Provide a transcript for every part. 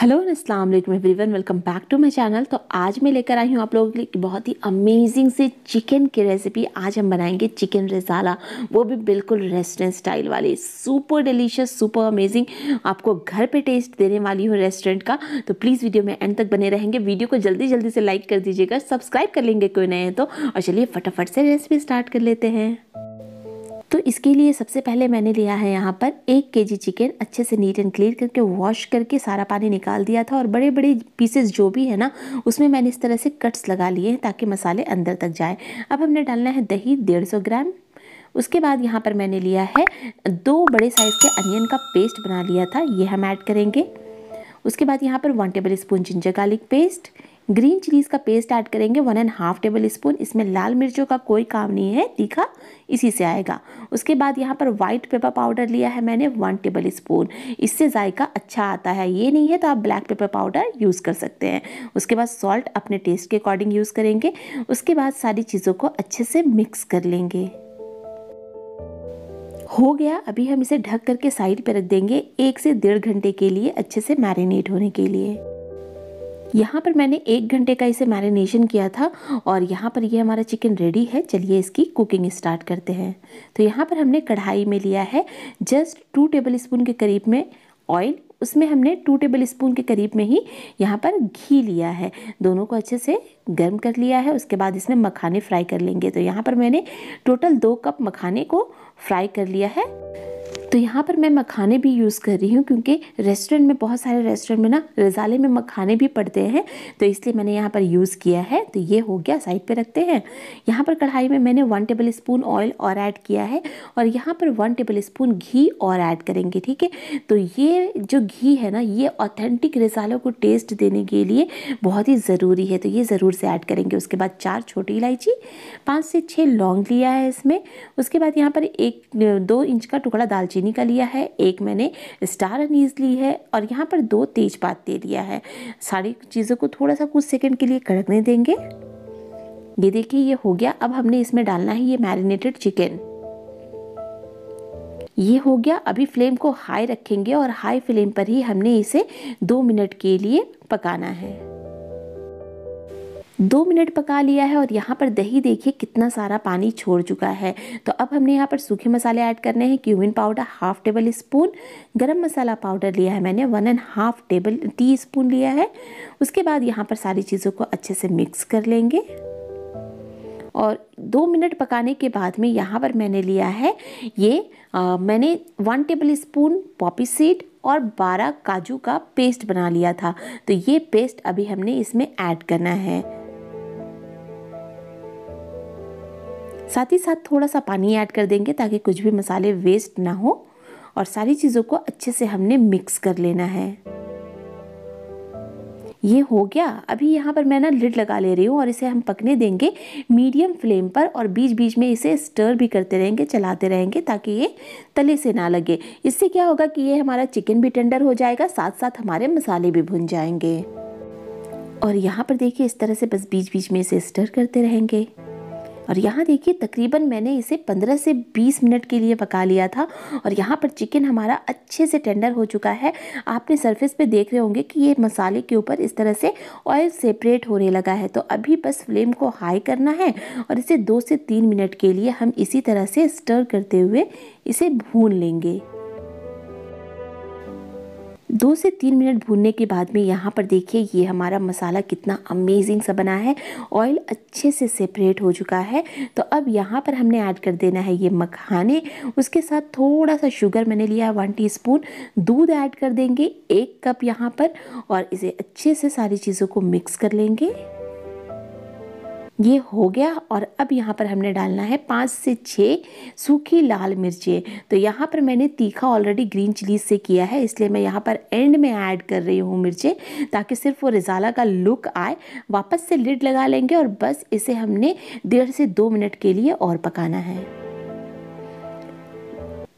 hello अस्सलाम वालेकुम everyone welcome back to my channel तो आज मैं लेकर आई हूँ आप लोगों के लिए बहुत ही अमेजिंग से चिकन की रेसिपी आज हम बनाएंगे चिकन रसाला वो भी बिल्कुल रेस्टोरेंट स्टाइल वाली सुपर डिलीशियस सुपर अमेजिंग आपको घर पे टेस्ट देने वाली हूँ रेस्टोरेंट का तो प्लीज़ वीडियो में एंड तक बने रहेंगे वीडियो को जल्दी जल्दी से लाइक कर दीजिएगा सब्सक्राइब कर लेंगे कोई नए तो और चलिए फटाफट से रेसिपी स्टार्ट कर लेते हैं तो इसके लिए सबसे पहले मैंने लिया है यहाँ पर एक के चिकन अच्छे से नीट एंड क्लीन करके वॉश करके सारा पानी निकाल दिया था और बड़े बड़े पीसेस जो भी है ना उसमें मैंने इस तरह से कट्स लगा लिए हैं ताकि मसाले अंदर तक जाए अब हमने डालना है दही डेढ़ सौ ग्राम उसके बाद यहाँ पर मैंने लिया है दो बड़े साइज़ के अनियन का पेस्ट बना लिया था ये हम ऐड करेंगे उसके बाद यहाँ पर one tablespoon ginger garlic paste green chillies का पेस्ट ऐड करेंगे one and half tablespoon इसमें लाल मिर्चों का कोई काम नहीं है तीखा इसी से आएगा उसके बाद यहाँ पर वाइट पेपर पाउडर लिया है मैंने वन टेबल स्पून इससे जायका अच्छा आता है ये नहीं है तो आप ब्लैक पेपर पाउडर यूज़ कर सकते हैं उसके बाद सॉल्ट अपने टेस्ट के अकॉर्डिंग यूज़ करेंगे उसके बाद सारी चीज़ों को अच्छे से मिक्स कर लेंगे हो गया अभी हम इसे ढक करके साइड पर रख देंगे एक से डेढ़ घंटे के लिए अच्छे से मैरिनेट होने के लिए यहाँ पर मैंने एक घंटे का इसे मैरिनेशन किया था और यहाँ पर ये हमारा चिकन रेडी है चलिए इसकी कुकिंग स्टार्ट करते हैं तो यहाँ पर हमने कढ़ाई में लिया है जस्ट टू टेबल स्पून के करीब में ऑयल उसमें हमने टू टेबल स्पून के करीब में ही यहाँ पर घी लिया है दोनों को अच्छे से गर्म कर लिया है उसके बाद इसमें मखाने फ्राई कर लेंगे तो यहाँ पर मैंने टोटल दो कप मखाने को फ्राई कर लिया है तो यहाँ पर मैं मखाने भी यूज़ कर रही हूँ क्योंकि रेस्टोरेंट में बहुत सारे रेस्टोरेंट में ना रजाले में मखाने भी पड़ते हैं तो इसलिए मैंने यहाँ पर यूज़ किया है तो ये हो गया साइड पर रखते हैं यहाँ पर कढ़ाई में मैंने वन टेबल स्पून ऑयल और ऐड किया है और यहाँ पर वन टेबल स्पून घी और ऐड करेंगे ठीक है तो ये जो घी है ना ये ऑथेंटिक रिजालों को टेस्ट देने के लिए बहुत ही ज़रूरी है तो ये ज़रूर से ऐड करेंगे उसके बाद चार छोटी इलायची पाँच से छः लौंग लिया है इसमें उसके बाद यहाँ पर एक दो इंच का टुकड़ा दालचीनी दालचीनी का लिया है एक मैंने स्टार अनीस ली है और यहाँ पर दो तेज़पात दे दिया है सारी चीज़ों को थोड़ा सा कुछ सेकंड के लिए कड़कने देंगे ये देखिए ये हो गया अब हमने इसमें डालना है ये मैरिनेटेड चिकन ये हो गया अभी फ्लेम को हाई रखेंगे और हाई फ्लेम पर ही हमने इसे दो मिनट के लिए पकाना है दो मिनट पका लिया है और यहाँ पर दही देखिए कितना सारा पानी छोड़ चुका है तो अब हमने यहाँ पर सूखे मसाले ऐड करने हैं cumin powder half tablespoon garam masala powder लिया है मैंने one and half table teaspoon लिया है उसके बाद यहाँ पर सारी चीज़ों को अच्छे से मिक्स कर लेंगे और दो मिनट पकाने के बाद में यहाँ पर मैंने लिया है ये आ, मैंने one tablespoon poppy seed और 12 काजू का पेस्ट बना लिया था तो ये पेस्ट अभी हमने इसमें ऐड करना है साथ ही साथ थोड़ा सा पानी ऐड कर देंगे ताकि कुछ भी मसाले वेस्ट ना हो और सारी चीज़ों को अच्छे से हमने मिक्स कर लेना है ये हो गया अभी यहाँ पर मैं ना लिड लगा ले रही हूँ और इसे हम पकने देंगे मीडियम फ्लेम पर और बीच बीच में इसे स्टर भी करते रहेंगे चलाते रहेंगे ताकि ये तले से ना लगे इससे क्या होगा कि ये हमारा चिकन भी टेंडर हो जाएगा साथ साथ हमारे मसाले भी भुन जाएंगे और यहाँ पर देखिए इस तरह से बस बीच बीच में इसे स्टर करते रहेंगे और यहाँ देखिए तकरीबन मैंने इसे 15 से 20 मिनट के लिए पका लिया था और यहाँ पर चिकन हमारा अच्छे से टेंडर हो चुका है आपने सरफेस पे देख रहे होंगे कि ये मसाले के ऊपर इस तरह से ऑयल सेपरेट होने लगा है तो अभी बस फ्लेम को हाई करना है और इसे दो से तीन मिनट के लिए हम इसी तरह से स्टर करते हुए इसे भून लेंगे दो से तीन मिनट भूनने के बाद में यहाँ पर देखिए ये हमारा मसाला कितना अमेजिंग सा बना है ऑयल अच्छे से सेपरेट हो चुका है तो अब यहाँ पर हमने ऐड कर देना है ये मखाने उसके साथ थोड़ा सा शुगर मैंने लिया है वन टीस्पून दूध ऐड कर देंगे एक कप यहाँ पर और इसे अच्छे से सारी चीज़ों को मिक्स कर लेंगे ये हो गया और अब यहाँ पर हमने डालना है पाँच से छः सूखी लाल मिर्चें तो यहाँ पर मैंने तीखा ऑलरेडी ग्रीन चिली से किया है इसलिए मैं यहाँ पर एंड में ऐड कर रही हूँ मिर्चें ताकि सिर्फ वो रिजाला का लुक आए वापस से लिड लगा लेंगे और बस इसे हमने डेढ़ से दो मिनट के लिए और पकाना है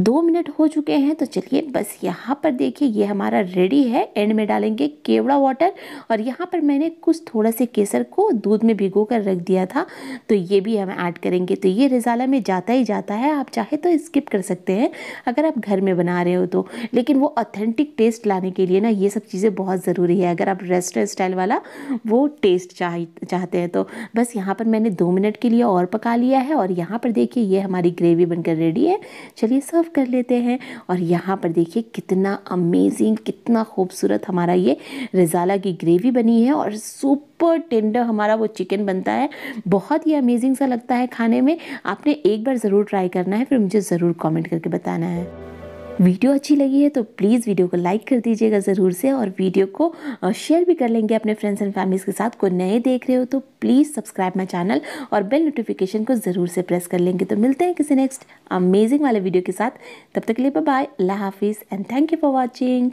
दो मिनट हो चुके हैं तो चलिए बस यहाँ पर देखिए ये हमारा रेडी है एंड में डालेंगे केवड़ा वाटर और यहाँ पर मैंने कुछ थोड़ा से केसर को दूध में भिगो कर रख दिया था तो ये भी हम ऐड करेंगे तो ये रिजाला में जाता ही जाता है आप चाहे तो स्किप कर सकते हैं अगर आप घर में बना रहे हो तो लेकिन वो ऑथेंटिक टेस्ट लाने के लिए ना ये सब चीज़ें बहुत ज़रूरी है अगर आप रेस्टोरेंट स्टाइल वाला वो टेस्ट चाह चाहते हैं तो बस यहाँ पर मैंने दो मिनट के लिए और पका लिया है और यहाँ पर देखिए ये हमारी ग्रेवी बनकर रेडी है चलिए सर्व सर्व कर लेते हैं और यहाँ पर देखिए कितना अमेजिंग कितना खूबसूरत हमारा ये रजाला की ग्रेवी बनी है और सुपर टेंडर हमारा वो चिकन बनता है बहुत ही अमेजिंग सा लगता है खाने में आपने एक बार ज़रूर ट्राई करना है फिर मुझे ज़रूर कॉमेंट करके बताना है वीडियो अच्छी लगी है तो प्लीज़ वीडियो को लाइक कर दीजिएगा ज़रूर से और वीडियो को शेयर भी कर लेंगे अपने फ्रेंड्स एंड फैमिलीज़ के साथ कोई नए देख रहे हो तो प्लीज़ सब्सक्राइब माई चैनल और बेल नोटिफिकेशन को ज़रूर से प्रेस कर लेंगे तो मिलते हैं किसी नेक्स्ट अमेजिंग वाले वीडियो के साथ तब तक के लिए बाय अल्लाह हाफिज़ and thank you for watching